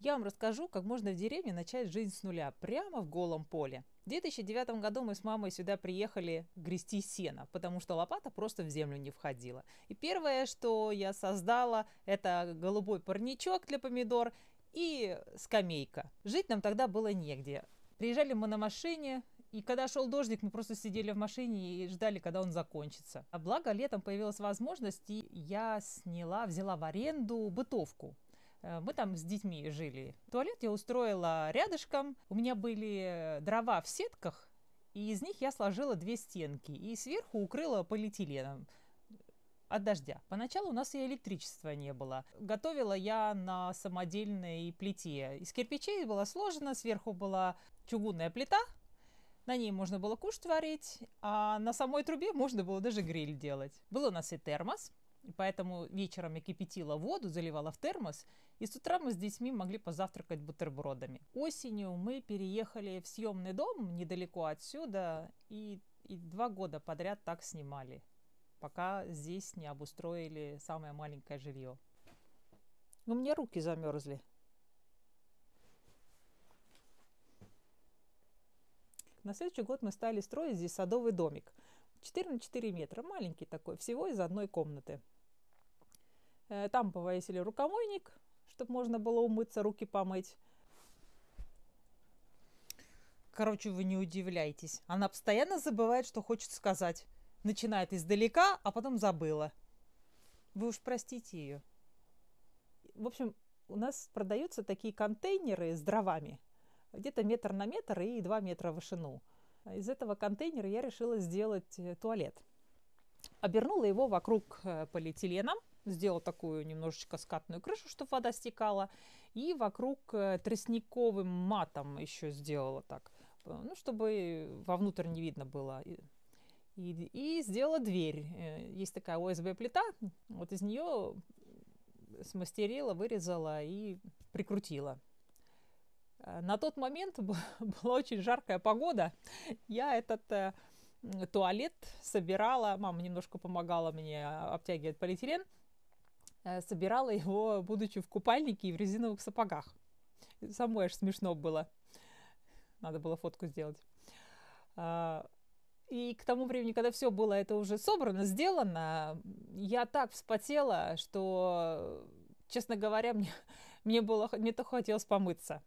Я вам расскажу, как можно в деревне начать жизнь с нуля, прямо в голом поле. В 2009 году мы с мамой сюда приехали грести сено, потому что лопата просто в землю не входила. И первое, что я создала, это голубой парничок для помидор и скамейка. Жить нам тогда было негде. Приезжали мы на машине, и когда шел дождик, мы просто сидели в машине и ждали, когда он закончится. А благо, летом появилась возможность, и я сняла, взяла в аренду бытовку. Э, мы там с детьми жили. Туалет я устроила рядышком. У меня были э, дрова в сетках, и из них я сложила две стенки. И сверху укрыла полиэтиленом э, от дождя. Поначалу у нас и электричества не было. Готовила я на самодельной плите. Из кирпичей было сложено, сверху была чугунная плита, на ней можно было куш варить, а на самой трубе можно было даже гриль делать. Был у нас и термос, и поэтому вечером я кипятила воду, заливала в термос, и с утра мы с детьми могли позавтракать бутербродами. Осенью мы переехали в съемный дом недалеко отсюда, и, и два года подряд так снимали, пока здесь не обустроили самое маленькое жилье. У ну, меня руки замерзли. На следующий год мы стали строить здесь садовый домик. 4 на 4 метра, маленький такой, всего из одной комнаты. Э, там повесили рукомойник, чтобы можно было умыться, руки помыть. Короче, вы не удивляйтесь. Она постоянно забывает, что хочет сказать. Начинает издалека, а потом забыла. Вы уж простите ее. В общем, у нас продаются такие контейнеры с дровами. Где-то метр на метр и два метра в вышину. Из этого контейнера я решила сделать э, туалет. Обернула его вокруг э, полиэтиленом сделал такую немножечко скатную крышу, чтобы вода стекала, и вокруг э, тростниковым матом еще сделала так, э, ну, чтобы вовнутрь не видно было. И, и, и сделала дверь. Э, есть такая ОСБ-плита, вот из нее смастерила, вырезала и прикрутила. На тот момент была очень жаркая погода. Я этот туалет собирала, мама немножко помогала мне обтягивать полиэтилен – Э, собирала его, будучи в купальнике и в резиновых сапогах. Самое аж смешно было. Надо было фотку сделать. А, и к тому времени, когда все было это уже собрано, сделано, я так вспотела, что, честно говоря, мне, мне, было, мне то хотелось помыться.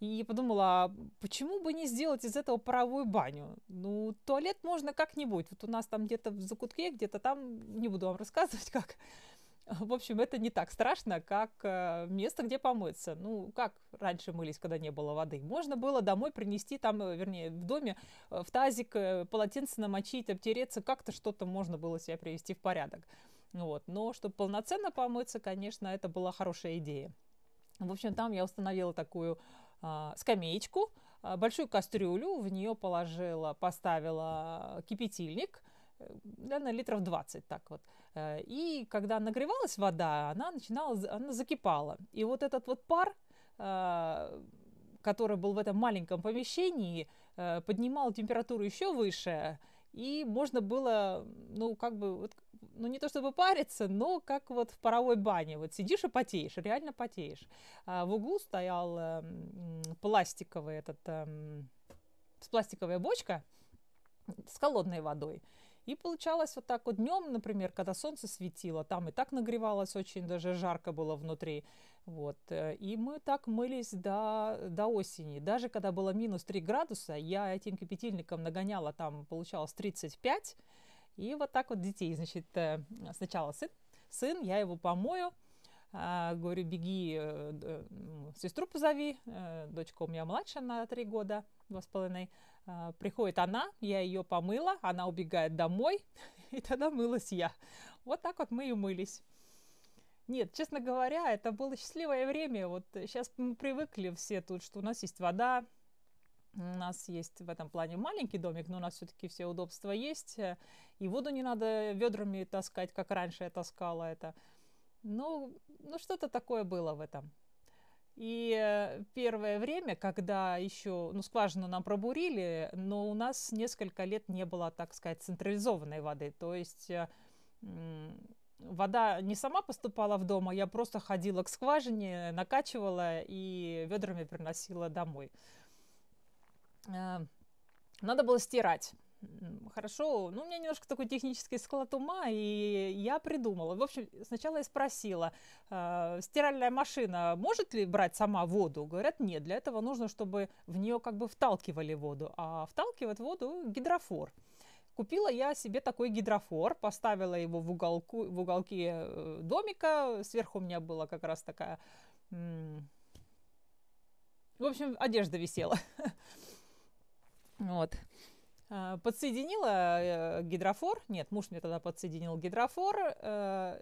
И подумала, а почему бы не сделать из этого паровую баню? Ну, туалет можно как-нибудь. Вот у нас там где-то в закутке, где-то там, не буду вам рассказывать как, В общем, это не так страшно, как э, место, где помыться. Ну, как раньше мылись, когда не было воды? Можно было домой принести, там, э, вернее, в доме, э, в тазик полотенце намочить, обтереться, как-то что-то можно было себя привести в порядок. Вот. Но чтобы полноценно помыться, конечно, это была хорошая идея. В общем, там я установила такую а, скамеечку, а, большую кастрюлю, в нее положила, поставила кипятильник, наверное, литров 20 так вот. Э, и когда нагревалась вода, она начинала, она закипала. И вот этот вот пар, э, который был в этом маленьком помещении, э, поднимал температуру еще выше, и можно было, ну, как бы, вот, ну, не то чтобы париться, но как вот в паровой бане. Вот сидишь и потеешь, реально потеешь. А в углу стоял пластиковый этот, эм, пластиковая бочка с холодной водой. И получалось вот так вот днем, например, когда солнце светило, там и так нагревалось очень, даже жарко было внутри. Вот. Э, и мы так мылись до, до осени. Даже когда было минус 3 градуса, я этим кипятильником нагоняла, там получалось 35. И вот так вот детей, значит, э, сначала сын, сын я его помою, а, говорю, беги, э, ну, сестру позови, дочка у меня младшая на три года, два с половиной, а, приходит она, я ее помыла, она убегает домой, и тогда мылась я. Вот так вот мы и мылись. Нет, честно говоря, это было счастливое время. Вот сейчас мы привыкли все тут, что у нас есть вода, у нас есть в этом плане маленький домик, но у нас все-таки все удобства есть. И воду не надо ведрами таскать, как раньше я таскала это. Ну, ну что-то такое было в этом. И э, первое время, когда еще, ну, скважину нам пробурили, но у нас несколько лет не было, так сказать, централизованной воды. То есть э, вода не сама поступала в дом, а я просто ходила к скважине, накачивала и ведрами приносила домой. Э, надо было стирать хорошо, ну, у меня немножко такой технический склад ума, и я придумала. В общем, сначала я спросила, э, стиральная машина может ли брать сама воду? Говорят, нет, для этого нужно, чтобы в нее как бы вталкивали воду, а вталкивает воду гидрофор. Купила я себе такой гидрофор, поставила его в, уголку, в уголке э, домика, сверху у меня была как раз такая... В общем, одежда висела. Вот. А, подсоединила э, гидрофор, нет, муж мне тогда подсоединил гидрофор э,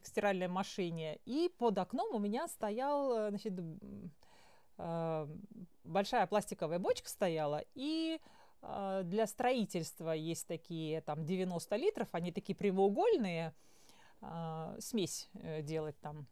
к стиральной машине, и под окном у меня стоял, э, значит, э, большая пластиковая бочка стояла, и э, для строительства есть такие там 90 литров, они такие прямоугольные, смесь э, делать там,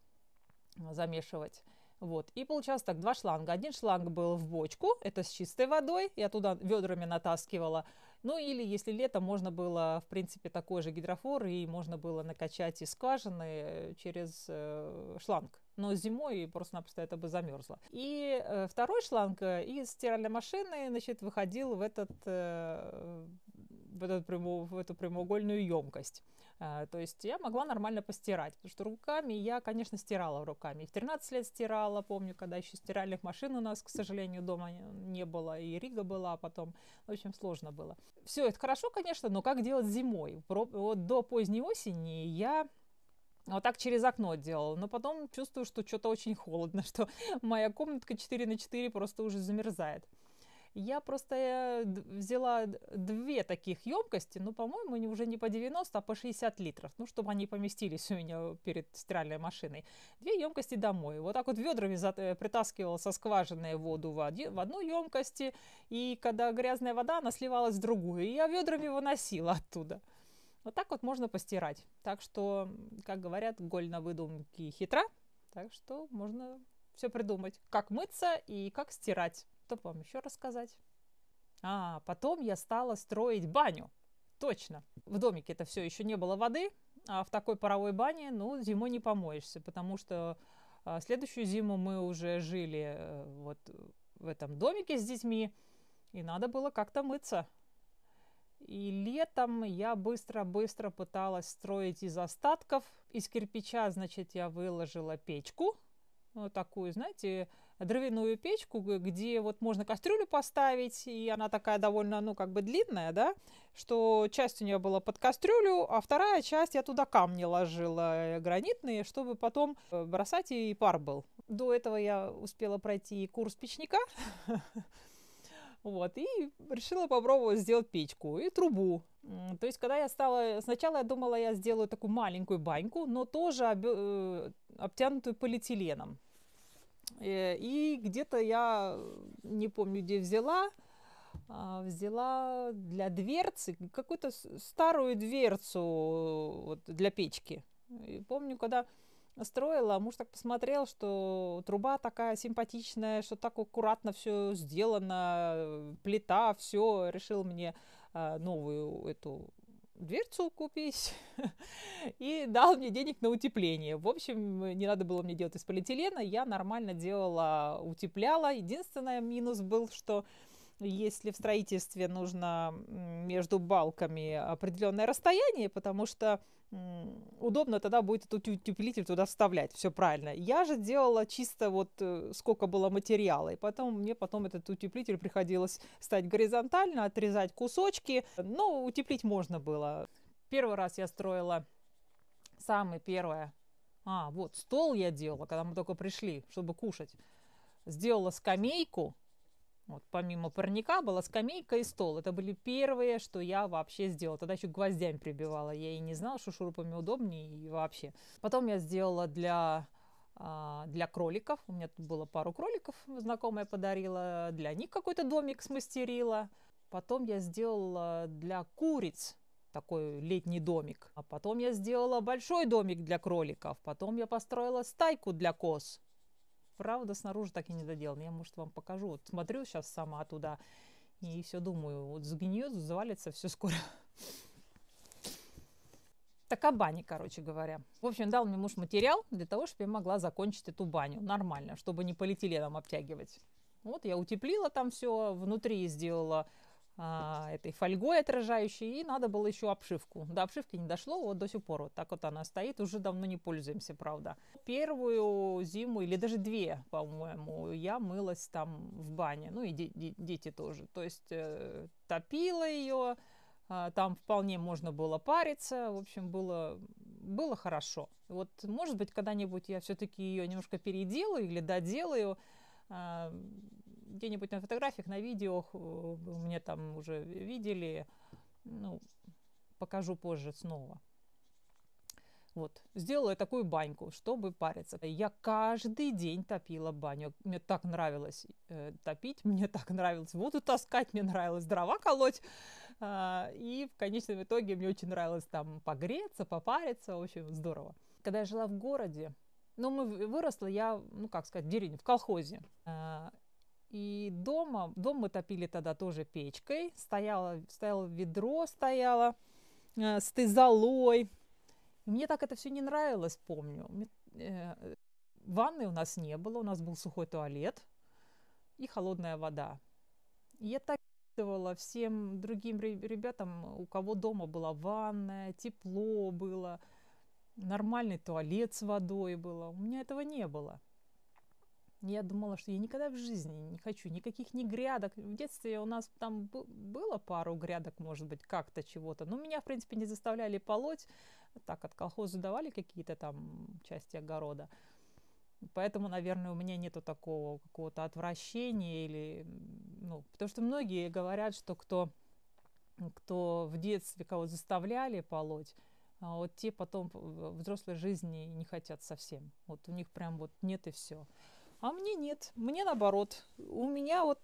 замешивать. Вот. И получалось так, два шланга. Один шланг был в бочку, это с чистой водой, я туда ведрами натаскивала. Ну или, если лето, можно было, в принципе, такой же гидрофор, и можно было накачать из скважины э, через э, шланг. Но зимой просто-напросто это бы замерзло. И э, второй шланг э, из стиральной машины, значит, выходил в этот... Э, в, этот прямо, в эту прямоугольную емкость. А, то есть я могла нормально постирать, потому что руками я, конечно, стирала руками. И в 13 лет стирала, помню, когда еще стиральных машин у нас, к сожалению, дома не было, и Рига была а потом. В общем, сложно было. Все это хорошо, конечно, но как делать зимой? Про, вот до поздней осени я вот так через окно делала. Но потом чувствую, что что-то очень холодно, что моя комнатка 4 на 4 просто уже замерзает. Я просто я э, взяла две таких емкости, ну, по-моему, уже не по 90, а по 60 литров, ну, чтобы они поместились у меня перед стиральной машиной. Две емкости домой. Вот так вот ведрами э, притаскивала со скважины воду в, один, в одну емкости, и когда грязная вода, она сливалась в другую, и я ведрами выносила оттуда. Вот так вот можно постирать. Так что, как говорят, голь на выдумки хитра. Так что можно все придумать, как мыться и как стирать. Что вам еще рассказать? А, потом я стала строить баню. Точно. В домике это все еще не было воды, а в такой паровой бане, ну, зимой не помоешься, потому что а, следующую зиму мы уже жили а, вот в этом домике с детьми, и надо было как-то мыться. И летом я быстро-быстро пыталась строить из остатков. Из кирпича, значит, я выложила печку. Вот такую, знаете, дровяную печку, где вот можно кастрюлю поставить, и она такая довольно, ну, как бы длинная, да, что часть у нее была под кастрюлю, а вторая часть я туда камни ложила э, гранитные, чтобы потом э, бросать, и пар был. До этого я успела пройти курс печника, вот, и решила попробовать сделать печку и трубу. То есть, когда я стала... Сначала я думала, я сделаю такую маленькую баньку, но тоже об, э, обтянутую полиэтиленом. Э, и где-то я, э, не помню, где взяла, а, взяла для дверцы, какую-то старую дверцу вот, для печки. И помню, когда строила, муж так посмотрел, что труба такая симпатичная, что так аккуратно все сделано, э, плита, все, решил мне новую эту дверцу купить и дал мне денег на утепление. В общем, не надо было мне делать из полиэтилена, я нормально делала, утепляла. Единственное минус был, что если в строительстве нужно между балками определенное расстояние, потому что удобно тогда будет этот утеплитель туда вставлять, все правильно. Я же делала чисто вот э, сколько было материала, и потом мне потом этот утеплитель приходилось стать горизонтально, отрезать кусочки, но ну, утеплить можно было. Первый раз я строила самое первое, а, вот стол я делала, когда мы только пришли, чтобы кушать. Сделала скамейку, вот, помимо парника была скамейка и стол. Это были первые, что я вообще сделала. Тогда еще гвоздями прибивала. Я и не знала, что шурупами удобнее и вообще. Потом я сделала для а, для кроликов. У меня тут было пару кроликов, знакомая подарила. Для них какой-то домик смастерила. Потом я сделала для куриц такой летний домик. А потом я сделала большой домик для кроликов. Потом я построила стайку для коз правда, снаружи так и не доделан. Я, может, вам покажу. Вот смотрю сейчас сама туда и все думаю, вот сгниет, завалится все скоро. Така бани, короче говоря. В общем, дал мне муж материал для того, чтобы я могла закончить эту баню нормально, чтобы не полетели нам обтягивать. Вот я утеплила там все, внутри сделала а, этой фольгой отражающей, и надо было еще обшивку. До обшивки не дошло, вот до сих пор вот так вот она стоит, уже давно не пользуемся, правда. Первую зиму, или даже две, по-моему, я мылась там в бане, ну и де- де- дети тоже, то есть э, топила ее, а, там вполне можно было париться, в общем, было, было хорошо. Вот, может быть, когда-нибудь я все-таки ее немножко переделаю или доделаю, а, где-нибудь на фотографиях, на видео, э, мне там уже видели, ну, покажу позже снова. Вот, сделала я такую баньку, чтобы париться. Я каждый день топила баню. Мне так нравилось э, топить, мне так нравилось воду таскать, мне нравилось дрова колоть. Э, и в конечном итоге мне очень нравилось там погреться, попариться. В общем, здорово. Когда я жила в городе, ну, мы выросла я, ну, как сказать, в деревне, в колхозе. Э, и дома, дом мы топили тогда тоже печкой. Стояло, стояло ведро, стояло э, с тызолой. Мне так это все не нравилось, помню. Мне, э, ванны у нас не было, у нас был сухой туалет и холодная вода. И я так завидовала всем другим ребятам, у кого дома была ванная, тепло было, нормальный туалет с водой было. У меня этого не было. Я думала, что я никогда в жизни не хочу никаких ни грядок. В детстве у нас там было пару грядок, может быть, как-то чего-то. Но меня, в принципе, не заставляли полоть. Так, от колхоза давали какие-то там части огорода. Поэтому, наверное, у меня нету такого какого-то отвращения или, ну, потому что многие говорят, что кто, кто в детстве кого заставляли полоть, а вот те потом в взрослой жизни не хотят совсем. Вот у них прям вот нет и все. А мне нет, мне наоборот. У меня вот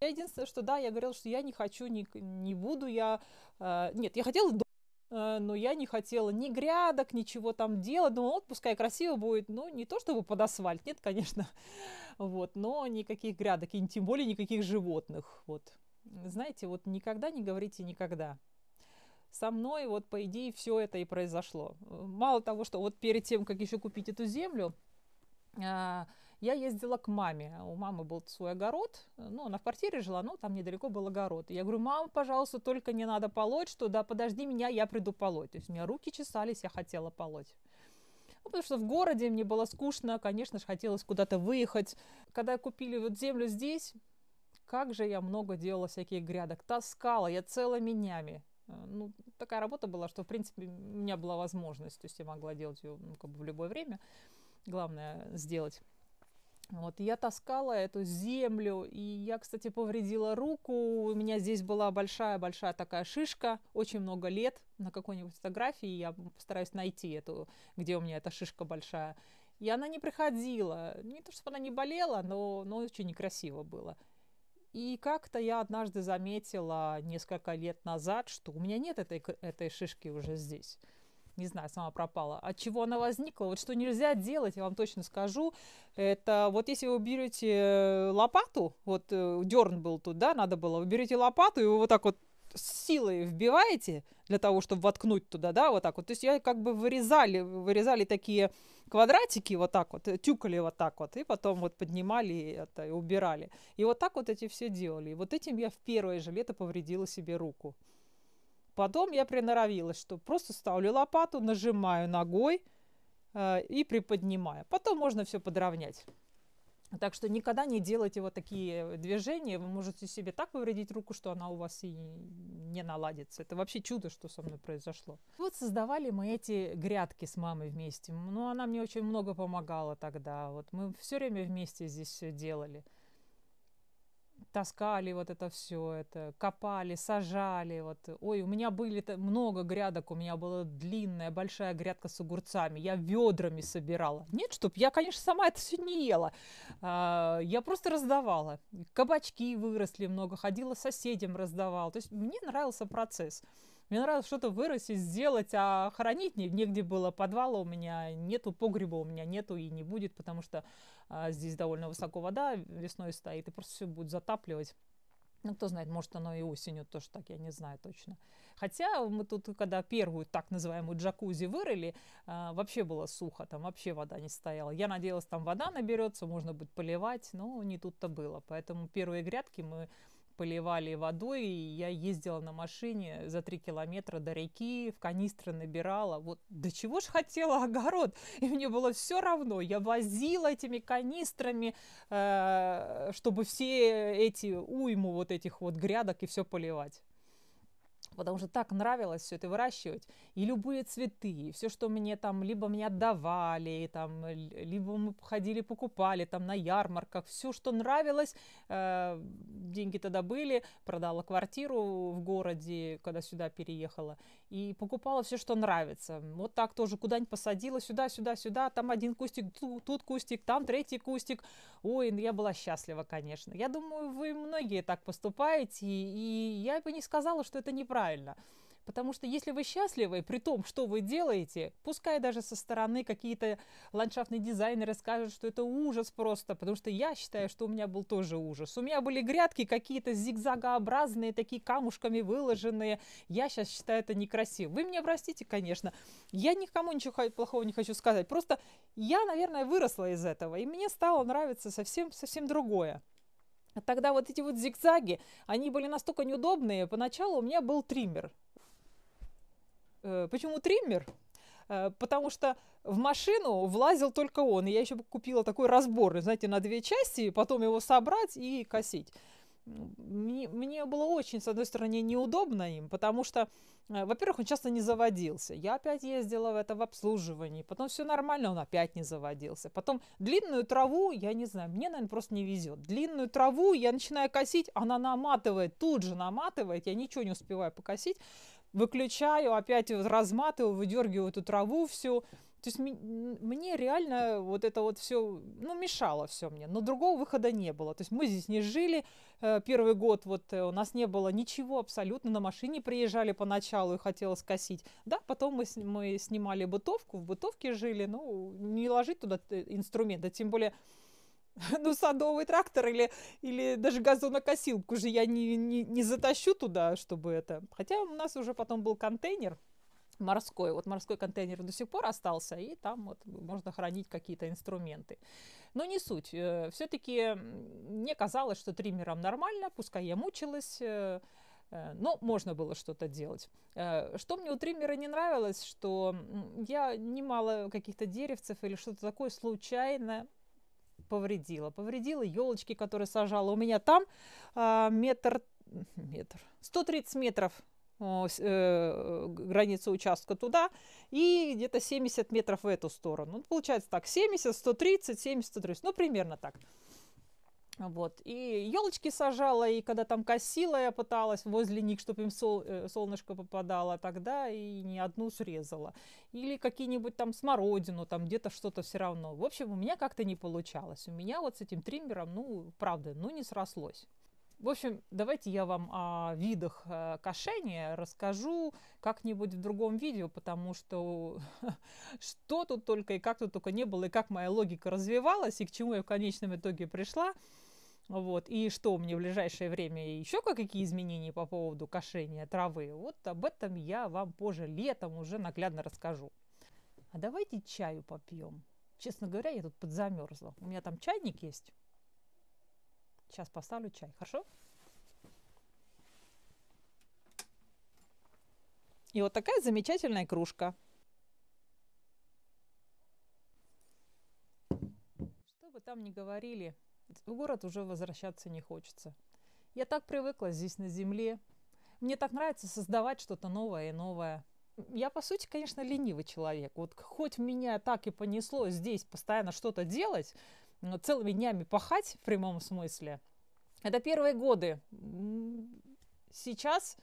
я единственное, что да, я говорила, что я не хочу, не, не буду я... Э, нет, я хотела дом, э, но я не хотела ни грядок, ничего там делать. Думала, вот пускай красиво будет. но ну, не то чтобы под асфальт, нет, конечно. Вот, но никаких грядок, и тем более никаких животных. Вот. Знаете, вот никогда не говорите никогда. Со мной вот, по идее, все это и произошло. Мало того, что вот перед тем, как еще купить эту землю, э, я ездила к маме. У мамы был свой огород. Ну, она в квартире жила, но там недалеко был огород. я говорю, мама, пожалуйста, только не надо полоть, что да, подожди меня, я приду полоть. То есть у меня руки чесались, я хотела полоть. Ну, потому что в городе мне было скучно, конечно же, хотелось куда-то выехать. Когда купили вот землю здесь, как же я много делала всяких грядок, таскала я целыми днями. Э, ну, такая работа была, что, в принципе, у меня была возможность, то есть я могла делать ее ну, как бы в любое время. Главное сделать. Вот я таскала эту землю, и я, кстати, повредила руку. У меня здесь была большая-большая такая шишка, очень много лет на какой-нибудь фотографии. Я постараюсь найти эту, где у меня эта шишка большая. И она не приходила. Не то, чтобы она не болела, но, но очень некрасиво было. И как-то я однажды заметила несколько лет назад, что у меня нет этой, этой шишки уже здесь не знаю, сама пропала. От чего она возникла? Вот что нельзя делать, я вам точно скажу. Это вот если вы берете э, лопату, вот э, дерн был тут, да, надо было, вы берете лопату и вот так вот с силой вбиваете для того, чтобы воткнуть туда, да, вот так вот. То есть я как бы вырезали, вырезали такие квадратики вот так вот, э, тюкали вот так вот, и потом вот поднимали это и убирали. И вот так вот эти все делали. И вот этим я в первое же лето повредила себе руку. Потом я приноровилась, что просто ставлю лопату, нажимаю ногой э, и приподнимаю. Потом можно все подровнять. Так что никогда не делайте вот такие движения. Вы можете себе так повредить руку, что она у вас и не наладится. Это вообще чудо, что со мной произошло. Вот создавали мы эти грядки с мамой вместе. Ну, она мне очень много помогала тогда. Вот мы все время вместе здесь все э, делали таскали вот это все, это копали, сажали, вот. Ой, у меня были много грядок, у меня была длинная большая грядка с огурцами, я ведрами собирала. Нет, чтоб я, конечно, сама это все не ела, а, я просто раздавала. Кабачки выросли много, ходила соседям раздавала. То есть мне нравился процесс. Мне нравилось что-то вырастить, сделать, а хранить негде было. Подвала у меня нету, погреба у меня нету и не будет, потому что а, здесь довольно высоко вода весной стоит, и просто все будет затапливать. Ну, кто знает, может, оно и осенью тоже так, я не знаю точно. Хотя мы тут, когда первую так называемую джакузи вырыли, э, вообще было сухо, там вообще вода не стояла. Я надеялась, там вода наберется, можно будет поливать, но не тут-то было. Поэтому первые грядки мы поливали водой, и я ездила на машине за три километра до реки, в канистры набирала. Вот до чего ж хотела огород? И мне было все равно. Я возила этими канистрами, э, чтобы все эти уйму вот этих вот грядок и все поливать потому что так нравилось все это выращивать. И любые цветы, и все, что мне там, либо мне отдавали, там, либо мы ходили покупали там на ярмарках, все, что нравилось, э, деньги тогда были, продала квартиру в городе, когда сюда переехала, и покупала все, что нравится. Вот так тоже куда-нибудь посадила, сюда, сюда, сюда, там один кустик, тут, тут кустик, там третий кустик. Ой, ну я была счастлива, конечно. Я думаю, вы многие так поступаете, и я бы не сказала, что это неправильно. Потому что если вы счастливы, при том, что вы делаете, пускай даже со стороны какие-то ландшафтные дизайнеры скажут, что это ужас просто, потому что я считаю, что у меня был тоже ужас. У меня были грядки какие-то зигзагообразные, такие камушками выложенные. Я сейчас считаю это некрасиво. Вы меня простите, конечно. Я никому ничего плохого не хочу сказать. Просто я, наверное, выросла из этого, и мне стало нравиться совсем, совсем другое. Тогда вот эти вот зигзаги, они были настолько неудобные. Поначалу у меня был триммер. Э, почему триммер? Э, потому что в машину влазил только он. И я еще купила такой разбор, знаете, на две части, потом его собрать и косить. Мне, мне было очень, с одной стороны, неудобно им, потому что, э, во-первых, он часто не заводился. Я опять ездила в это в обслуживании, потом все нормально, он опять не заводился. Потом длинную траву, я не знаю, мне, наверное, просто не везет. Длинную траву я начинаю косить, она наматывает, тут же наматывает, я ничего не успеваю покосить выключаю, опять разматываю, выдергиваю эту траву всю. То есть мне реально вот это вот все, ну, мешало все мне, но другого выхода не было. То есть мы здесь не жили э, первый год, вот э, у нас не было ничего абсолютно, на машине приезжали поначалу и хотелось косить. Да, потом мы, мы снимали бытовку, в бытовке жили, ну, не ложить туда э, инструменты, тем более ну, садовый трактор или, или даже газонокосилку же я не, не, не затащу туда, чтобы это... Хотя у нас уже потом был контейнер, морской. Вот морской контейнер до сих пор остался, и там вот можно хранить какие-то инструменты. Но не суть. Э, Все-таки мне казалось, что триммером нормально, пускай я мучилась, э, э, но можно было что-то делать. Что мне у триммера не нравилось, что я немало каких-то деревцев или что-то такое случайно повредила. Повредила елочки, которые сажала. У меня там э, метр, метр, 130 метров э, границу участка туда и где-то 70 метров в эту сторону. Ну, получается так, 70, 130, 70, 130, ну, примерно так. Вот. И елочки сажала, и когда там косила, я пыталась возле них, чтобы им сол, э, солнышко попадало тогда, и ни одну срезала. Или какие-нибудь там смородину, там где-то что-то все равно. В общем, у меня как-то не получалось. У меня вот с этим триммером, ну, правда, ну не срослось. В общем, давайте я вам о видах э, кошения расскажу как-нибудь в другом видео, потому что что тут только и как тут только не было, и как моя логика развивалась, и к чему я в конечном итоге пришла – вот. И что мне в ближайшее время еще какие изменения по поводу кошения травы? Вот об этом я вам позже летом уже наглядно расскажу. А давайте чаю попьем. Честно говоря, я тут подзамерзла. У меня там чайник есть. Сейчас поставлю чай, хорошо? И вот такая замечательная кружка. Что бы там ни говорили, в город уже возвращаться не хочется. Я так привыкла здесь на земле. Мне так нравится создавать что-то новое и новое. Я, по сути, конечно, ленивый человек. Вот хоть меня так и понесло здесь постоянно что-то делать, целыми днями пахать в прямом смысле, это первые годы. Сейчас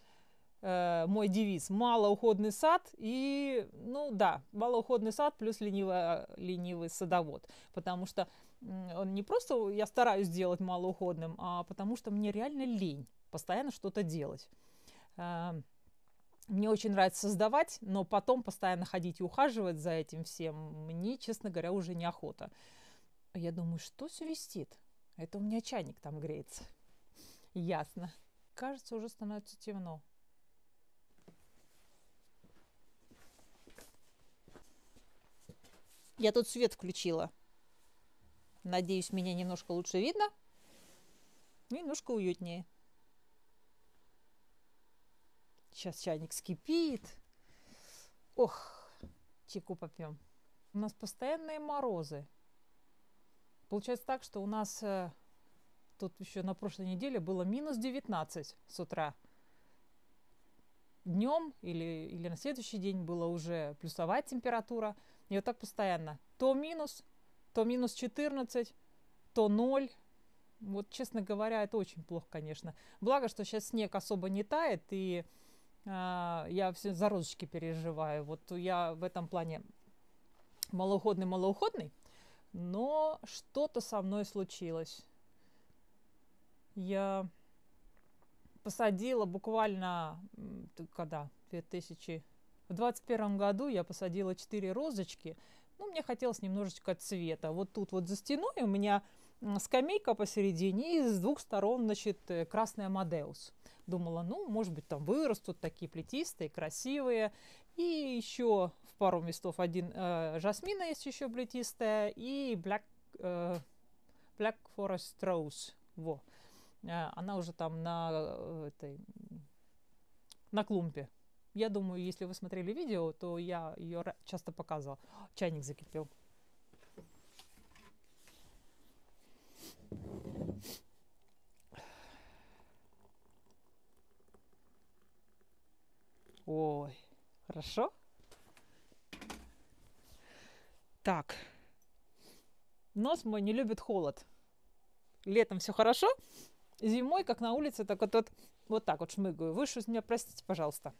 э, мой девиз малоуходный сад и ну да малоуходный сад плюс ленивый ленивый садовод потому что он не просто я стараюсь делать малоуходным, а потому что мне реально лень постоянно что-то делать. А, мне очень нравится создавать, но потом постоянно ходить и ухаживать за этим всем, мне, честно говоря, уже неохота. Я думаю, что свистит? Это у меня чайник там греется. Ясно. Кажется, уже становится темно. Я тут свет включила. Надеюсь, меня немножко лучше видно. Немножко уютнее. Сейчас чайник скипит. Ох, чайку попьем. У нас постоянные морозы. Получается так, что у нас э, тут еще на прошлой неделе было минус 19 с утра. Днем или, или на следующий день была уже плюсовая температура. И вот так постоянно. То минус, то минус 14, то 0. Вот, честно говоря, это очень плохо, конечно. Благо, что сейчас снег особо не тает, и э, я все за розочки переживаю. Вот я в этом плане малоуходный-малоуходный, но что-то со мной случилось. Я посадила буквально, когда, 2000... В 21 году я посадила 4 розочки – ну, мне хотелось немножечко цвета. Вот тут вот за стеной у меня скамейка посередине, и с двух сторон, значит, э, красная Амадеус. Думала, ну, может быть, там вырастут такие плетистые, красивые. И еще в пару местов один э, жасмина есть еще плетистая, и Black, э, Black Forest Rose. Во. Э, она уже там на, э, этой, на клумбе я думаю, если вы смотрели видео, то я ее часто показывала. Чайник закипел. Ой, хорошо? Так. Нос мой не любит холод. Летом все хорошо, зимой, как на улице, так вот, вот, вот так вот шмыгаю. Вы что меня простите, пожалуйста.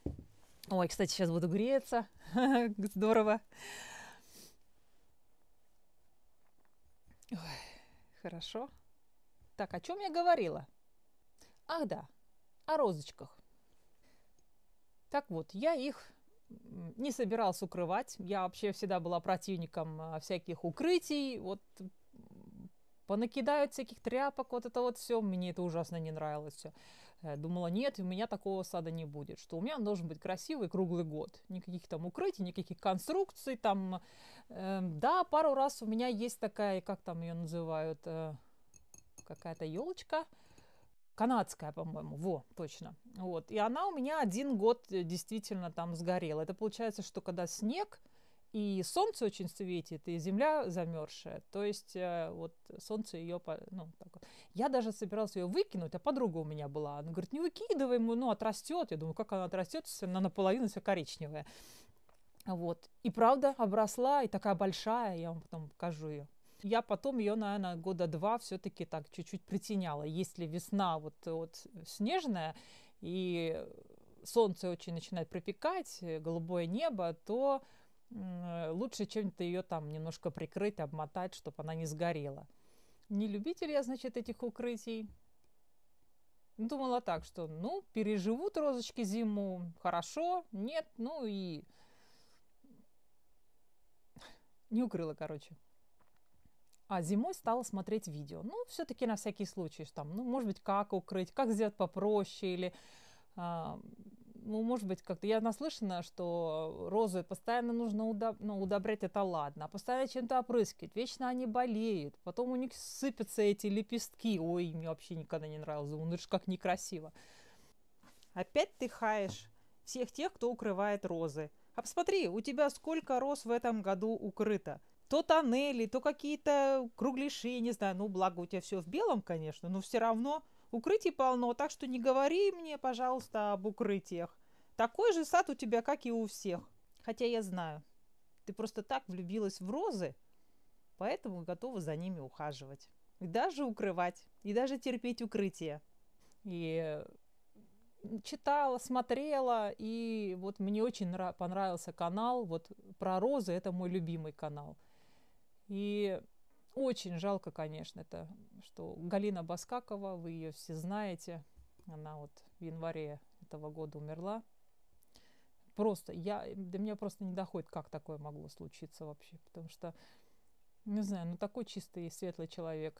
Ой, кстати, сейчас буду греться. Здорово. Ой, хорошо. Так, о чем я говорила? Ах да, о розочках. Так вот, я их не собиралась укрывать. Я вообще всегда была противником а, всяких укрытий. Вот понакидают всяких тряпок, вот это вот все. Мне это ужасно не нравилось все. Э, думала, нет, у меня такого сада не будет, что у меня он должен быть красивый круглый год. Никаких там укрытий, никаких конструкций там. Эм, да, пару раз у меня есть такая, как там ее называют, э, какая-то елочка, канадская, по-моему, во, точно. Вот. И она у меня один год э, действительно там сгорела. Это получается, что когда снег, и солнце очень светит, и земля замерзшая. То есть э, вот солнце ее... Ну, так вот. Я даже собиралась ее выкинуть, а подруга у меня была. Она говорит, не выкидывай, ну, ну отрастет. Я думаю, как она отрастет, если она наполовину вся коричневая. Вот. И правда обросла, и такая большая, я вам потом покажу ее. Я потом ее, наверное, года два все-таки так чуть-чуть притеняла. Если весна вот, вот снежная, и солнце очень начинает пропекать, э, голубое небо, то Э, лучше чем-то ее там немножко прикрыть, обмотать, чтобы она не сгорела. Не любитель я, значит, этих укрытий. Думала так, что, ну, переживут розочки зиму, хорошо, нет, ну и... Не укрыла, короче. А зимой стала смотреть видео. Ну, все-таки на всякий случай, что там, ну, может быть, как укрыть, как сделать попроще, или а, ну, может быть, как-то я наслышана, что э, розы постоянно нужно удоб... ну, удобрять, это ладно, а постоянно чем-то опрыскивать, вечно они болеют, потом у них сыпятся эти лепестки, ой, мне вообще никогда не нравилось, ну, он же как некрасиво. Опять ты хаешь всех тех, кто укрывает розы. А посмотри, у тебя сколько роз в этом году укрыто. То тоннели, то какие-то кругляши, не знаю, ну, благо у тебя все в белом, конечно, но все равно укрытий полно, так что не говори мне, пожалуйста, об укрытиях. Такой же сад у тебя, как и у всех. Хотя я знаю, ты просто так влюбилась в розы, поэтому готова за ними ухаживать. И даже укрывать, и даже терпеть укрытие. И э, читала, смотрела, и вот мне очень понравился канал, вот про розы, это мой любимый канал. И очень жалко, конечно, это, что Галина Баскакова, вы ее все знаете, она вот в январе этого года умерла просто, я, э, до меня просто не доходит, как такое могло случиться вообще, потому что, не знаю, ну такой чистый и светлый человек.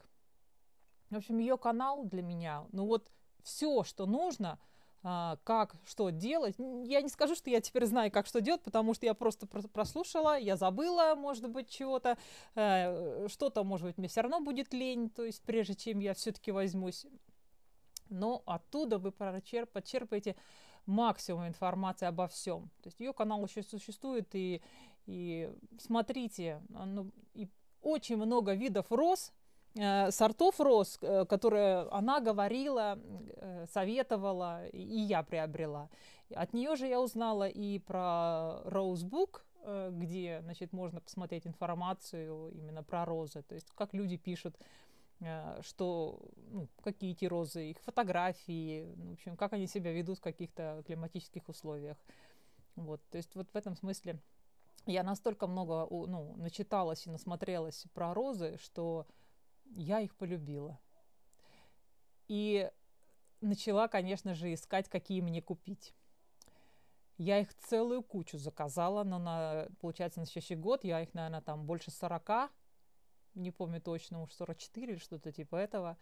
В общем, ее канал для меня, ну вот все, что нужно, а, как что делать. Я не скажу, что я теперь знаю, как что делать, потому что я просто прослушала, я забыла, может быть, чего-то, э, что-то, может быть, мне все равно будет лень, то есть прежде чем я все-таки возьмусь. Но оттуда вы почерпаете максимум информации обо всем. То есть ее канал еще существует, и, и смотрите, а, ну, и очень много видов роз, э, сортов роз, э, которые она говорила, э, советовала, и, я приобрела. От нее же я узнала и про Rosebook, где, значит, можно посмотреть информацию именно про розы, то есть как люди пишут Э, что, ну, какие эти розы, их фотографии, ну, в общем, как они себя ведут в каких-то климатических условиях. Вот, то есть вот в этом смысле я настолько много ну, начиталась и насмотрелась про розы, что я их полюбила. И начала, конечно же, искать, какие мне купить. Я их целую кучу заказала, но, на, получается, на следующий год я их, наверное, там больше 40 не помню точно, уж 44 или что-то типа этого,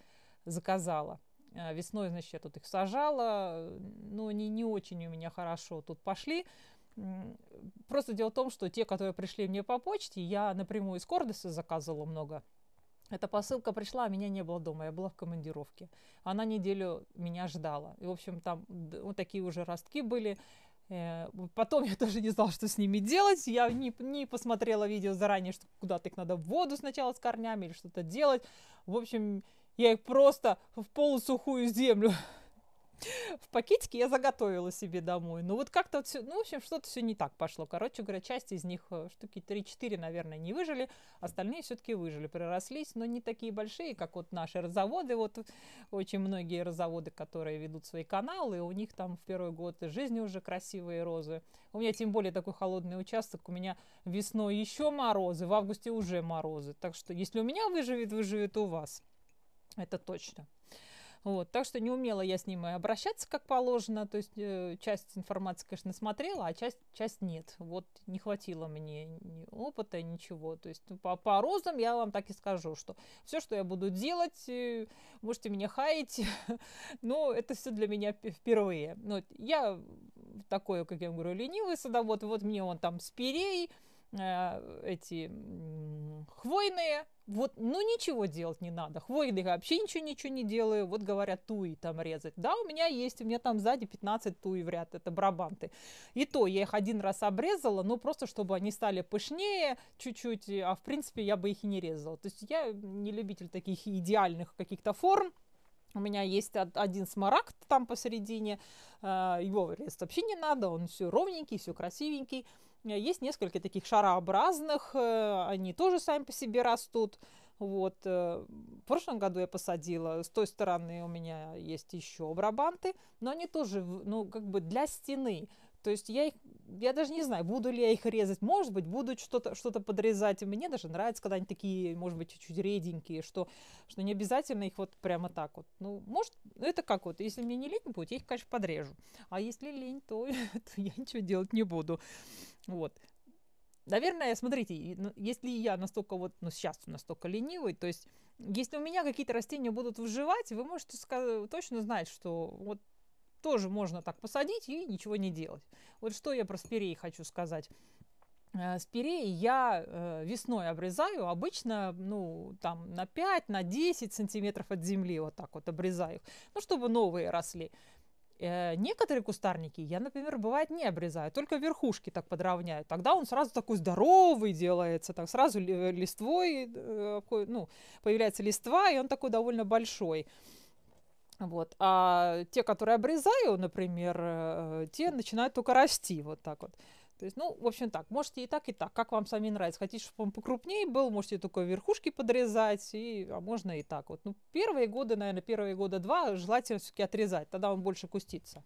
заказала. А, весной, значит, я тут их сажала, но они не очень у меня хорошо тут пошли. Просто дело в том, что те, которые пришли мне по почте, я напрямую из Кордеса заказывала много. Эта посылка пришла, а меня не было дома, я была в командировке. Она неделю меня ждала. И, в общем, там вот такие уже ростки были. Э, потом я тоже не знала, что с ними делать. Я не, не посмотрела видео заранее, что куда-то их надо в воду сначала с корнями или что-то делать. В общем, я их просто в полусухую землю в пакетике я заготовила себе домой. Ну вот как-то, вот, ну в общем, что-то все не так пошло. Короче говоря, часть из них, э, штуки 3-4, наверное, не выжили, остальные все-таки выжили, пророслись, но не такие большие, как вот наши розоводы. Вот очень многие розоводы, которые ведут свои каналы, у них там в первый год жизни уже красивые розы. У меня тем более такой холодный участок, у меня весной еще морозы, в августе уже морозы. Так что если у меня выживет, выживет у вас. Это точно. Вот, так что не умела я с ним и обращаться как положено, то есть э, часть информации, конечно, смотрела, а часть, часть нет. Вот не хватило мне ни опыта, ничего. То есть ну, по, по розам я вам так и скажу, что все, что я буду делать, э, можете меня хаять, но это все для меня впервые. Ну, вот, я такой, как я говорю, ленивый садовод, вот мне он там спирей, Э, эти хвойные, вот, ну ничего делать не надо. Хвойные вообще ничего ничего не делаю. Вот говорят, туи там резать. Да, у меня есть, у меня там сзади 15 туи в ряд, это брабанты. И то я их один раз обрезала, но просто чтобы они стали пышнее чуть-чуть, а в принципе я бы их и не резала. То есть я не любитель таких идеальных каких-то форм. У меня есть один смарагд там посередине, э, его резать вообще не надо, он все ровненький, все красивенький. Э, есть несколько таких шарообразных, э, они тоже сами по себе растут. Вот. Э, в прошлом году я посадила, с той стороны у меня есть еще брабанты, но они тоже, ну, как бы для стены. То есть я их, я даже не знаю, буду ли я их резать. Может быть, буду что-то что подрезать. Мне даже нравится, когда они такие, может быть, чуть-чуть реденькие, что, что не обязательно их вот прямо так вот. Ну, может, ну, это как вот, если мне не лень будет, я их, конечно, подрежу. А если лень, то, то я ничего делать не буду. Вот. Наверное, смотрите, ну, если я настолько вот, ну сейчас настолько ленивый, то есть если у меня какие-то растения будут выживать, вы можете сказать, точно знать, что вот тоже можно так посадить и ничего не делать. Вот что я про спирей хочу сказать. Э, Спиреи я э, весной обрезаю, обычно, ну, там, на 5, на 10 сантиметров от земли вот так вот обрезаю, ну, чтобы новые росли. Э, некоторые кустарники я, например, бывает не обрезаю, только верхушки так подровняю. Тогда он сразу такой здоровый делается, так сразу э, листвой, э, ну, появляется листва, и он такой довольно большой. Вот. А те, которые обрезаю, например, те начинают только расти вот так вот. То есть, ну, в общем так, можете и так, и так, как вам сами нравится. Хотите, чтобы он покрупнее был, можете только верхушки подрезать, и, а можно и так вот. Ну, первые годы, наверное, первые года два желательно все-таки отрезать, тогда он больше кустится.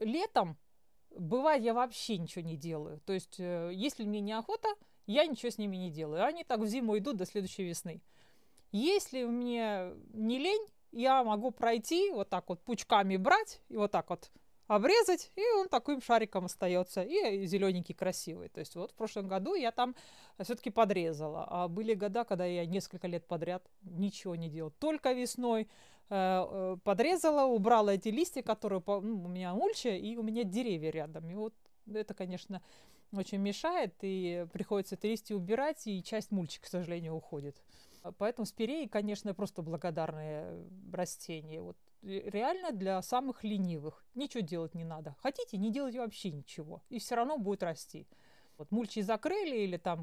Летом, бывает, я вообще ничего не делаю. То есть, э, если мне неохота, я ничего с ними не делаю. Они так в зиму идут до следующей весны. Если мне не лень, я могу пройти вот так вот пучками брать и вот так вот обрезать, и он таким шариком остается, и зелененький красивый. То есть вот в прошлом году я там все-таки подрезала, а были года, когда я несколько лет подряд ничего не делала, только весной э, э, подрезала, убрала эти листья, которые ну, у меня мульча, и у меня деревья рядом, и вот это, конечно, очень мешает, и приходится эти листья убирать, и часть мульчи, к сожалению, уходит. Поэтому спиреи, конечно, просто благодарные э, растения. Вот реально для самых ленивых. Ничего делать не надо. Хотите, не делать вообще ничего. И все равно будет расти. Вот мульчи закрыли или там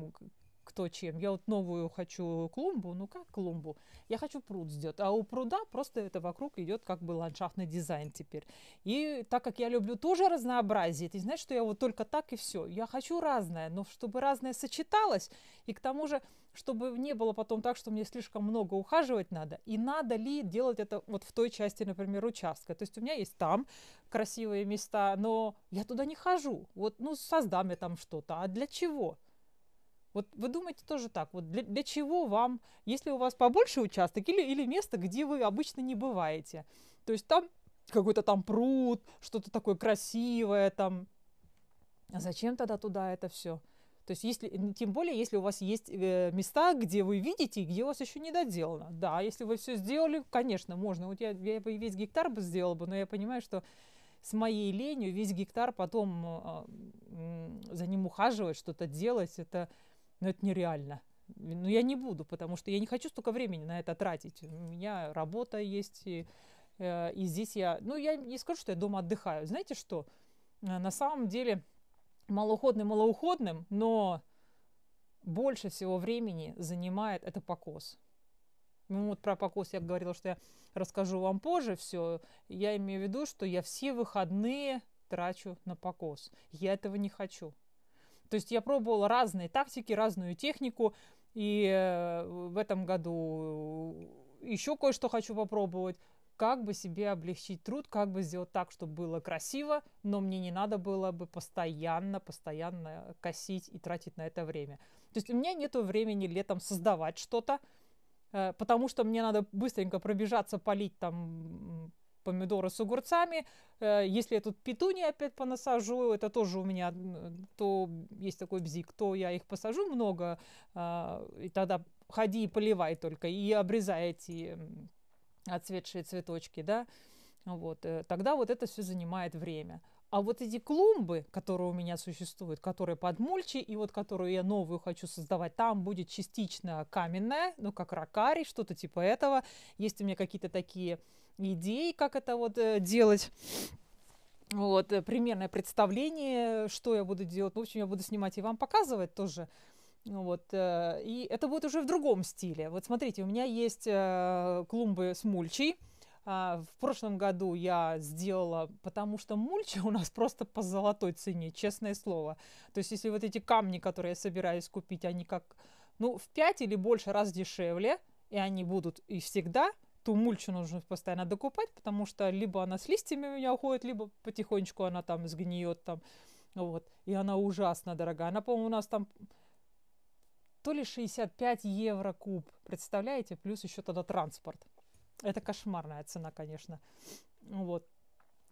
кто чем. Я вот новую хочу клумбу, ну как клумбу? Я хочу пруд сделать. А у пруда просто это вокруг идет как бы ландшафтный дизайн теперь. И так как я люблю тоже разнообразие, ты знаешь, что я вот только так и все. Я хочу разное, но чтобы разное сочеталось, и к тому же, чтобы не было потом так, что мне слишком много ухаживать надо, и надо ли делать это вот в той части, например, участка. То есть у меня есть там красивые места, но я туда не хожу. Вот, ну, создам я там что-то. А для чего? Вот вы думаете тоже так, вот для, для чего вам, если у вас побольше участок или, или место, где вы обычно не бываете, то есть там какой-то там пруд, что-то такое красивое там, а зачем тогда туда это все? То есть, если, тем более, если у вас есть э, места, где вы видите, где у вас еще не доделано. Да, если вы все сделали, конечно, можно. Вот я, я бы весь гектар бы сделала бы, но я понимаю, что с моей ленью весь гектар потом э, за ним ухаживать, что-то делать, это но ну, это нереально. Ну я не буду, потому что я не хочу столько времени на это тратить. У меня работа есть, и, э, и здесь я... Ну я не скажу, что я дома отдыхаю. Знаете что? Э, на самом деле малоуходным малоуходным, но больше всего времени занимает это покос. Ну, вот про покос я говорила, что я расскажу вам позже все. Я имею в виду, что я все выходные трачу на покос. Я этого не хочу. То есть я пробовала разные тактики, разную технику, и э, в этом году еще кое-что хочу попробовать как бы себе облегчить труд, как бы сделать так, чтобы было красиво, но мне не надо было бы постоянно, постоянно косить и тратить на это время. То есть у меня нет времени летом создавать что-то, э, потому что мне надо быстренько пробежаться, полить там помидоры с огурцами. Э, если я тут петуни опять понасажу, это тоже у меня, то есть такой бзик, то я их посажу много, а, и тогда ходи и поливай только, и обрезай эти отцветшие цветочки, да, вот, э, тогда вот это все занимает время. А вот эти клумбы, которые у меня существуют, которые под мульчи, и вот которую я новую хочу создавать, там будет частично каменная, ну, как ракари, что-то типа этого. Есть у меня какие-то такие идей, как это вот э, делать. Вот, э, примерное представление, что я буду делать. В общем, я буду снимать и вам показывать тоже. Вот, э, и это будет уже в другом стиле. Вот смотрите, у меня есть клумбы с мульчей. А, в прошлом году я сделала, потому что мульча у нас просто по золотой цене, честное слово. То есть если вот эти камни, которые я собираюсь купить, они как, ну, в 5 или больше раз дешевле, и они будут и всегда – ту мульчу нужно постоянно докупать, потому что либо она с листьями у меня уходит, либо потихонечку она там сгниет там. Вот. И она ужасно дорогая. Она, по-моему, у нас там то ли 65 евро куб, представляете? Плюс еще тогда транспорт. Это кошмарная цена, конечно. Вот.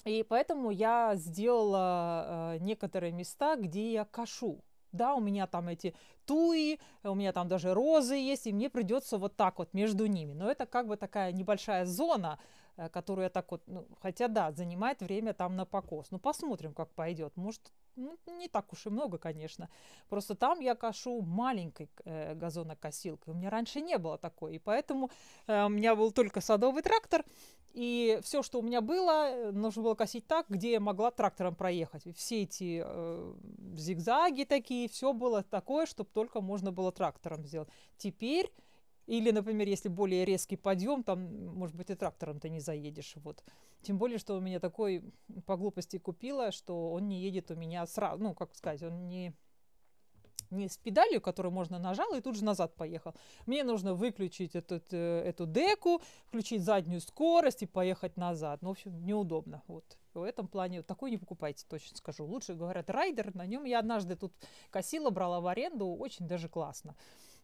И поэтому я сделала э, некоторые места, где я кашу да, у меня там эти туи, э, у меня там даже розы есть, и мне придется вот так вот между ними. Но это как бы такая небольшая зона, э, которую я так вот, ну, хотя да, занимает время там на покос. Ну, посмотрим, как пойдет. Может, ну, не так уж и много, конечно. Просто там я кашу маленькой э, газонокосилкой. У меня раньше не было такой, и поэтому э, у меня был только садовый трактор, и все, что у меня было, э, нужно было косить так, где я могла трактором проехать. Все эти э, зигзаги такие, все было такое, чтобы только можно было трактором сделать. Теперь, или, например, если более резкий подъем, там, может быть, и трактором ты не заедешь. Вот. Тем более, что у меня такой по глупости купила, что он не едет у меня сразу, ну, как сказать, он не не с педалью, которую можно нажал и тут же назад поехал. Мне нужно выключить этот, э, эту деку, включить заднюю скорость и поехать назад. Ну, в общем, неудобно. Вот. В этом плане такой не покупайте, точно скажу. Лучше, говорят, райдер. На нем я однажды тут косила, брала в аренду. Очень даже классно.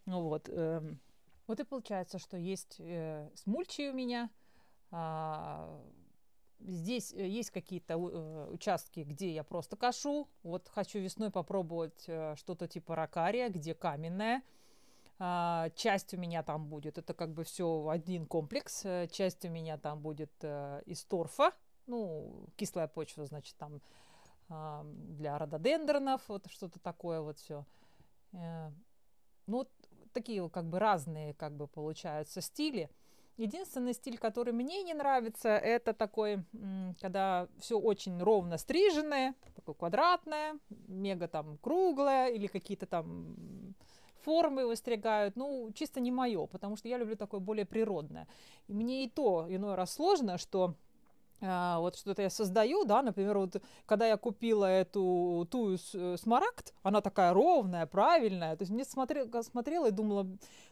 Ну, вот. Эм, вот и получается, что есть э, смульчи у меня, а, Здесь э, есть какие-то э, участки, где я просто кашу. Вот хочу весной попробовать э, что-то типа ракария, где каменная. А, часть у меня там будет, это как бы все один комплекс. Часть у меня там будет из торфа, ну, кислая почва, значит, там а, для рододендронов, вот что-то такое вот все. Ну, вот такие как бы разные как бы получаются стили. Единственный стиль, который мне не нравится, это такой, когда все очень ровно стриженное, такое квадратное, мега там круглое или какие-то там формы выстригают, ну, чисто не мое, потому что я люблю такое более природное. И мне и то иной раз сложно, что а, вот что-то я создаю, да, например, вот когда я купила эту тую э, смарагд, она такая ровная, правильная, то есть мне смотрела, смотрела и думала,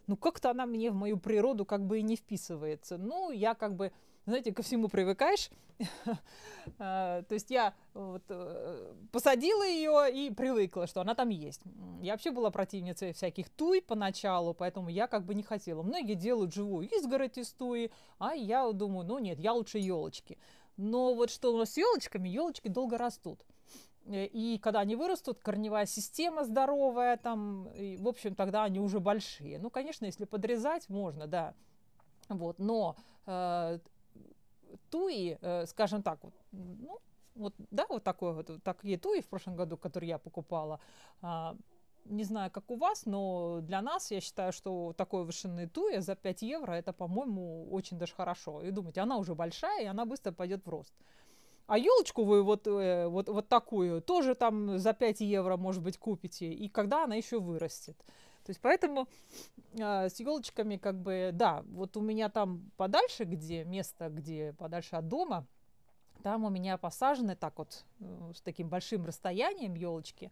ну как-то она мне в мою природу как бы и не вписывается, ну я как бы, знаете, ко всему привыкаешь, а, то есть я вот э, посадила ее и привыкла, что она там есть. Я вообще была противницей всяких туй поначалу, поэтому я как бы не хотела. Многие делают живую изгородь из туи, а я думаю, ну нет, я лучше елочки. Но вот что у нас с елочками, елочки долго растут. Э, и когда они вырастут, корневая система здоровая, там, и, в общем, тогда они уже большие. Ну, конечно, если подрезать, можно, да. Вот, но э, туи, э, скажем так, вот, ну, вот, да, вот такой вот, такие туи в прошлом году, которые я покупала, э, не знаю, как у вас, но для нас, я считаю, что такое вышины туя за 5 евро, это, по-моему, очень даже хорошо. И думать, она уже большая, и она быстро пойдет в рост. А елочку вы вот, э, вот, вот такую тоже там за 5 евро, может быть, купите, и когда она еще вырастет. То есть поэтому э, с елочками как бы, да, вот у меня там подальше, где место, где подальше от дома, там у меня посажены так вот э, с таким большим расстоянием елочки.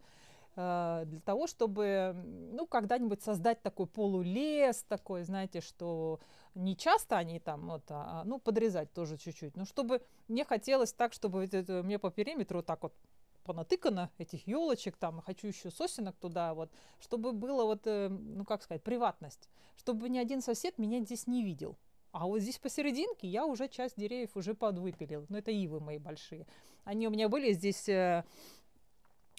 Э, для того, чтобы, ну, когда-нибудь создать такой полулес, такой, знаете, что не часто они там, вот, а, ну, подрезать тоже чуть-чуть, но чтобы мне хотелось так, чтобы это, мне по периметру вот так вот понатыкано этих елочек, там, хочу еще сосенок туда, вот, чтобы было вот, э, ну, как сказать, приватность, чтобы ни один сосед меня здесь не видел. А вот здесь посерединке я уже часть деревьев уже подвыпилил. Ну, это ивы мои большие. Они у меня были здесь э,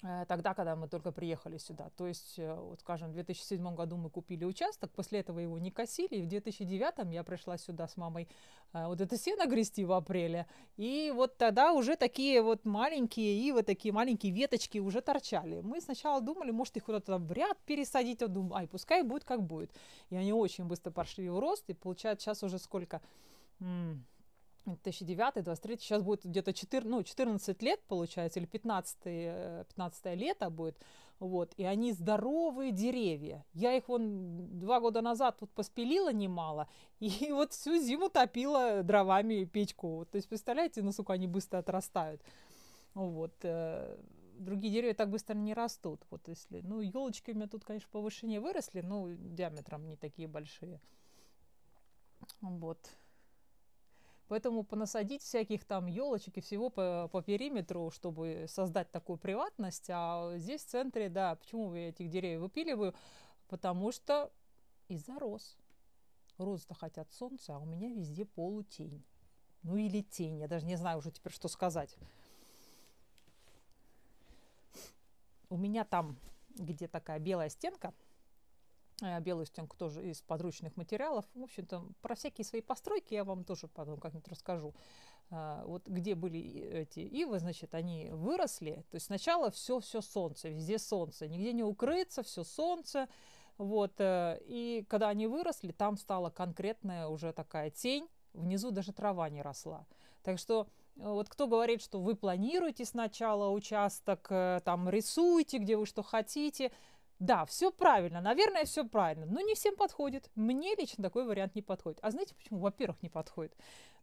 Э, тогда, когда мы только приехали сюда. То есть, э, вот, скажем, в 2007 году мы купили участок, после этого его не косили, и в 2009 я пришла сюда с мамой э, вот это сено грести в апреле, и вот тогда уже такие вот маленькие, и вот такие маленькие веточки уже торчали. Мы сначала думали, может, их куда-то в ряд пересадить, я думаю, ай, пускай будет как будет. И они очень быстро пошли в рост, и получают сейчас уже сколько? 2009, 23, сейчас будет где-то 14, ну, 14 лет, получается, или 15, 15 э, лето будет, вот, и они здоровые деревья. Я их вон два года назад тут поспилила немало, и вот всю зиму топила дровами печку. Вот, то есть, представляете, насколько они быстро отрастают. Вот, э, другие деревья так быстро не растут. Вот если, ну, елочки у меня тут, конечно, по вышине выросли, но диаметром не такие большие. Вот. Поэтому понасадить всяких там елочек и всего по, по периметру, чтобы создать такую приватность. А здесь в центре, да, почему я этих деревьев выпиливаю? Потому что из-за роз. Розы-то хотят солнца, а у меня везде полутень. Ну или тень, я даже не знаю уже теперь, что сказать. У меня там, где такая белая стенка – Э, Белую стенку тоже из подручных материалов. В общем-то, про всякие свои постройки я вам тоже потом как-нибудь расскажу. Э, вот где были эти ивы, значит, они выросли. То есть сначала все-все солнце, везде солнце. Нигде не укрыться, все солнце. Вот. Э, и когда они выросли, там стала конкретная уже такая тень. Внизу даже трава не росла. Так что вот кто говорит, что вы планируете сначала участок, там рисуете, где вы что хотите – да, все правильно, наверное, все правильно, но не всем подходит. Мне лично такой вариант не подходит. А знаете почему? Во-первых, не подходит.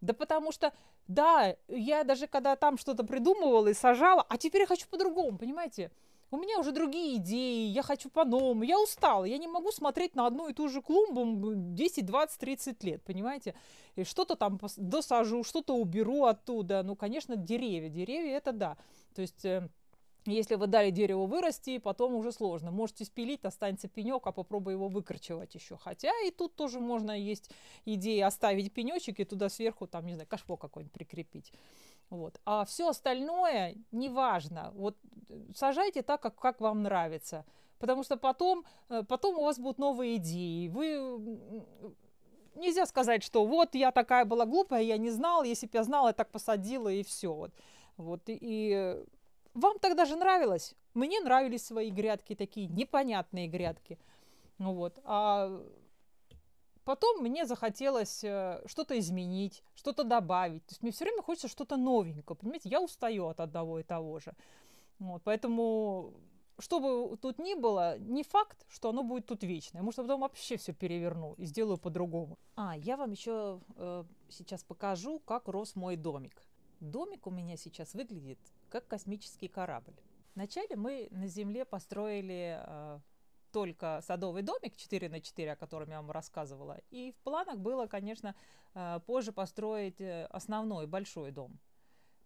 Да потому что, да, я даже когда там что-то придумывала и сажала, а теперь я хочу по-другому, понимаете? У меня уже другие идеи, я хочу по-новому, я устала, я не могу смотреть на одну и ту же клумбу 10, 20, 30 лет, понимаете? И что-то там досажу, что-то уберу оттуда. Ну, конечно, деревья, деревья это да. То есть э, если вы дали дереву вырасти, потом уже сложно. Можете спилить, останется пенек, а попробуй его выкручивать еще. Хотя и тут тоже можно есть идея оставить пенечек и туда сверху, там, не знаю, кашпо какой-нибудь прикрепить. Вот. А все остальное неважно. Вот э, сажайте так, как, как вам нравится. Потому что потом, э, потом у вас будут новые идеи. Вы нельзя сказать, что вот я такая была глупая, я не знала, если бы я знала, я так посадила и все. Вот. Вот. И, и э, вам тогда же нравилось? Мне нравились свои грядки, такие непонятные грядки. Ну вот. А потом мне захотелось э, что-то изменить, что-то добавить. То есть мне все время хочется что-то новенькое. Понимаете, я устаю от одного и того же. Вот, поэтому что бы тут ни было, не факт, что оно будет тут вечное. Может, я потом вообще все переверну и сделаю по-другому. А, я вам еще э, сейчас покажу, как рос мой домик. Домик у меня сейчас выглядит как космический корабль. Вначале мы на Земле построили э, только садовый домик 4 на 4, о котором я вам рассказывала. И в планах было, конечно, э, позже построить э, основной большой дом.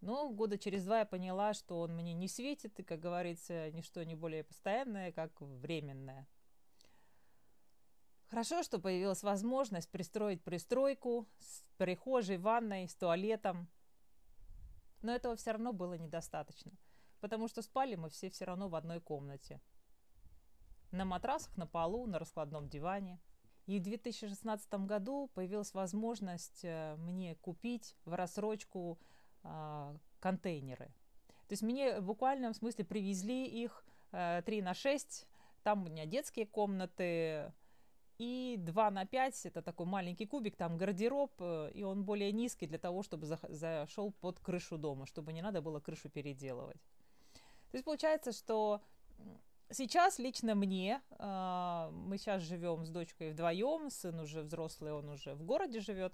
Но года через два я поняла, что он мне не светит, и, как говорится, ничто не более постоянное, как временное. Хорошо, что появилась возможность пристроить пристройку с прихожей, ванной, с туалетом – но этого все равно было недостаточно, потому что спали мы все все равно в одной комнате. На матрасах, на полу, на раскладном диване. И в 2016 году появилась возможность э, мне купить в рассрочку э, контейнеры. То есть мне в буквальном смысле привезли их э, 3 на 6. Там у меня детские комнаты, и 2 на 5 это такой маленький кубик, там гардероб, э, и он более низкий для того, чтобы зашел под крышу дома, чтобы не надо было крышу переделывать. То есть получается, что сейчас лично мне, э, мы сейчас живем с дочкой вдвоем, сын уже взрослый, он уже в городе живет,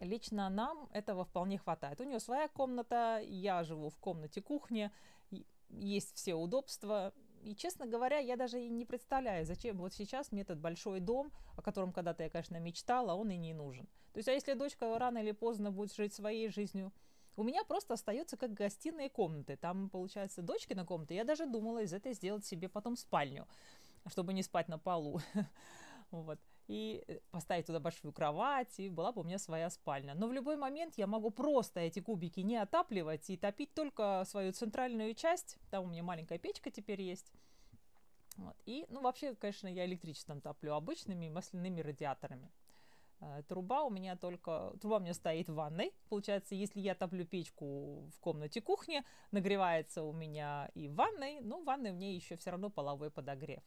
лично нам этого вполне хватает. У него своя комната, я живу в комнате кухни, есть все удобства, и, честно говоря, я даже и не представляю, зачем вот сейчас мне этот большой дом, о котором когда-то я, конечно, мечтала, он и не нужен. То есть, а если дочка рано или поздно будет жить своей жизнью, у меня просто остается как гостиные комнаты. Там, получается, дочки на комнате. Я даже думала из этой сделать себе потом спальню, чтобы не спать на полу. Вот и э, поставить туда большую кровать, и была бы у меня своя спальня. Но в любой момент я могу просто эти кубики не отапливать и топить только свою центральную часть. Там у меня маленькая печка теперь есть. Вот. И, ну, вообще, конечно, я электричеством топлю, обычными масляными радиаторами. Э, труба у меня только... Труба у меня стоит в ванной. Получается, если я топлю печку в комнате кухни, нагревается у меня и в ванной, но ну, в ванной у меня еще все равно половой подогрев.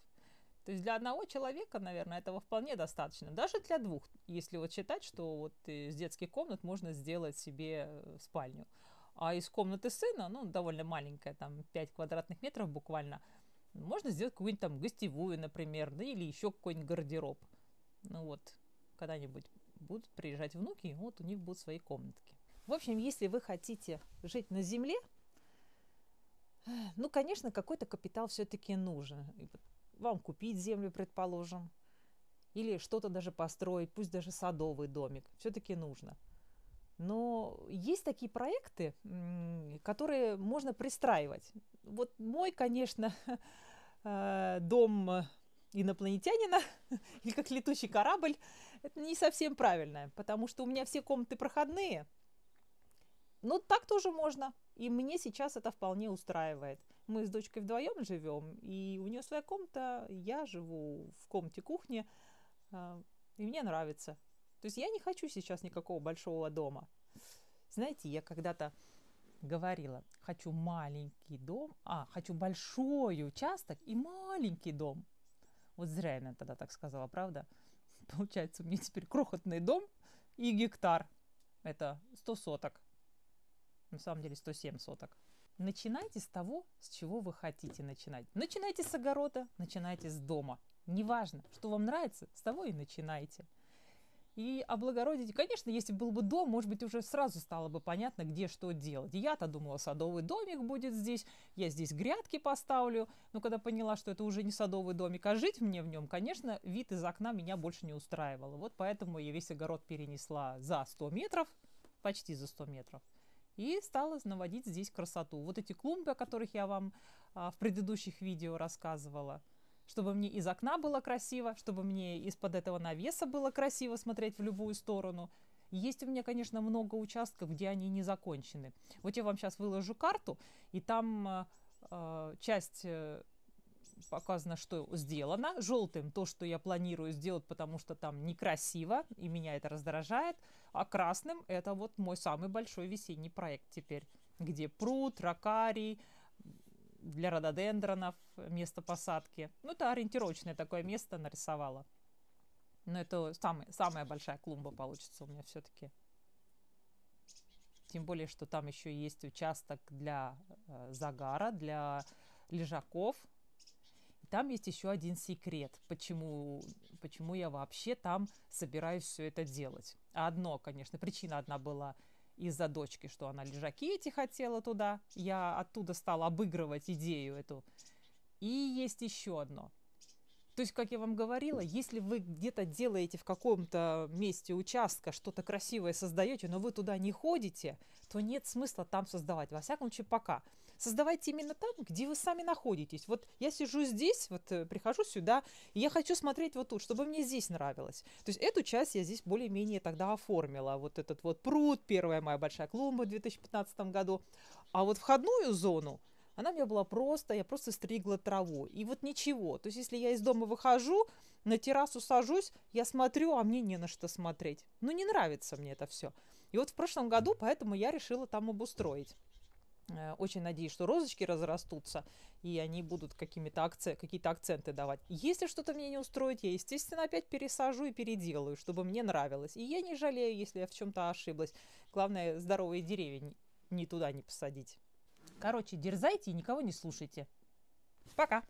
То есть для одного человека, наверное, этого вполне достаточно. Даже для двух, если вот считать, что вот из э, детских комнат можно сделать себе э, спальню. А из комнаты сына, ну, довольно маленькая, там 5 квадратных метров буквально, можно сделать какую-нибудь там гостевую, например, да, или еще какой-нибудь гардероб. Ну вот, когда-нибудь будут приезжать внуки, и вот у них будут свои комнатки. В общем, если вы хотите жить на земле, э, ну, конечно, какой-то капитал все-таки нужен вам купить землю, предположим, или что-то даже построить, пусть даже садовый домик, все-таки нужно. Но есть такие проекты, которые можно пристраивать. Вот мой, конечно, э, дом инопланетянина, или как летучий корабль, это не совсем правильно, потому что у меня все комнаты проходные. Но ну, так тоже можно, и мне сейчас это вполне устраивает мы с дочкой вдвоем живем, и у нее своя комната, я живу в комнате кухни, э, и мне нравится. То есть я не хочу сейчас никакого большого дома. Знаете, я когда-то говорила, хочу маленький дом, а, хочу большой участок и маленький дом. Вот зря я, тогда так сказала, правда? Получается, у меня теперь крохотный дом и гектар. Это 100 соток. На самом деле 107 соток. Начинайте с того, с чего вы хотите начинать. Начинайте с огорода, начинайте с дома. Неважно, что вам нравится, с того и начинайте. И облагородить, конечно, если был бы дом, может быть, уже сразу стало бы понятно, где что делать. Я-то думала, садовый домик будет здесь, я здесь грядки поставлю. Но когда поняла, что это уже не садовый домик, а жить мне в нем, конечно, вид из окна меня больше не устраивал. Вот поэтому я весь огород перенесла за 100 метров, почти за 100 метров – и стала наводить здесь красоту. Вот эти клумбы, о которых я вам а, в предыдущих видео рассказывала, чтобы мне из окна было красиво, чтобы мне из-под этого навеса было красиво смотреть в любую сторону. Есть у меня, конечно, много участков, где они не закончены. Вот я вам сейчас выложу карту, и там а, а, э, часть показано, что сделано. Желтым то, что я планирую сделать, потому что там некрасиво, и меня это раздражает. А красным это вот мой самый большой весенний проект теперь, где пруд, ракарий, для рододендронов место посадки. Ну, это ориентировочное такое место нарисовала. Но это самый, самая большая клумба получится у меня все-таки. Тем более, что там еще есть участок для э, загара, для лежаков. Там есть еще один секрет, почему, почему я вообще там собираюсь все это делать. Одно, конечно, причина одна была из-за дочки, что она лежаки эти хотела туда. Я оттуда стала обыгрывать идею эту. И есть еще одно. То есть, как я вам говорила, если вы где-то делаете в каком-то месте участка что-то красивое создаете, но вы туда не ходите, то нет смысла там создавать. Во всяком случае, пока создавайте именно там, где вы сами находитесь. Вот я сижу здесь, вот э, прихожу сюда, и я хочу смотреть вот тут, чтобы мне здесь нравилось. То есть эту часть я здесь более-менее тогда оформила. Вот этот вот пруд, первая моя большая клумба в 2015 году. А вот входную зону, она у меня была просто, я просто стригла траву. И вот ничего. То есть, если я из дома выхожу, на террасу сажусь, я смотрю, а мне не на что смотреть. Ну, не нравится мне это все. И вот в прошлом году поэтому я решила там обустроить. Э, очень надеюсь, что розочки разрастутся, и они будут какими-то акце... какие-то акценты давать. Если что-то мне не устроит, я, естественно, опять пересажу и переделаю, чтобы мне нравилось. И я не жалею, если я в чем-то ошиблась. Главное, здоровые деревья ни туда не посадить. Короче, дерзайте и никого не слушайте. Пока!